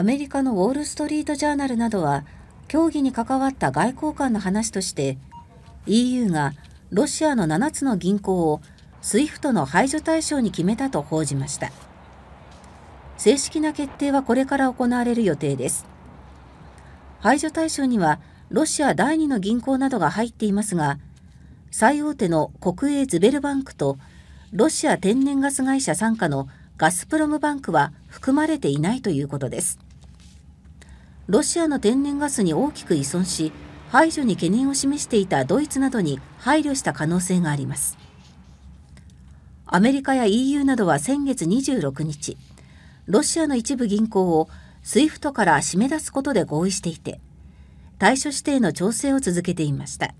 アメリカのウォール・ストリート・ジャーナルなどは協議に関わった外交官の話として EU がロシアの7つの銀行をスイフトの排除対象に決めたと報じました正式な決定はこれから行われる予定です排除対象にはロシア第2の銀行などが入っていますが最大手の国営ズベルバンクとロシア天然ガス会社傘下のガスプロムバンクは含まれていないということです。ロシアの天然ガスに大きく依存し排除に懸念を示していたドイツなどに配慮した可能性がありますアメリカや EU などは先月26日ロシアの一部銀行をスイフトから締め出すことで合意していて対処指定の調整を続けていました。